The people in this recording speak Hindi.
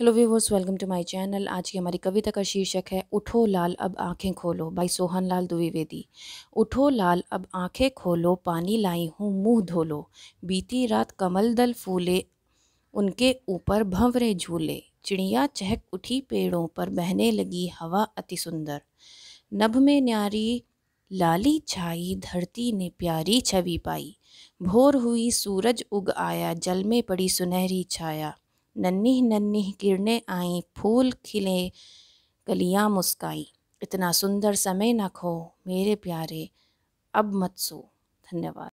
hello viewers welcome to my channel आज की हमारी कविता का शीर्षक है उठो लाल अब आंखें खोलो बाय सोहन लाल द्विवेदी उठो लाल अब आंखें खोलो पानी लाई हूँ मुंह धो लो बीती रात कमल दल फूले उनके ऊपर भंवरे झूले चिड़िया चहक उठी पेड़ों पर बहने लगी हवा अति सुंदर नभ में न्यारी लाली छाई धरती ने प्यारी छवि पाई भोर हुई सूरज उग आया जल में पड़ी सुनहरी छाया नन्ही नन्ही किरणें आईं फूल खिले कलियाँ मुस्काई इतना सुंदर समय न खो मेरे प्यारे अब मत सो धन्यवाद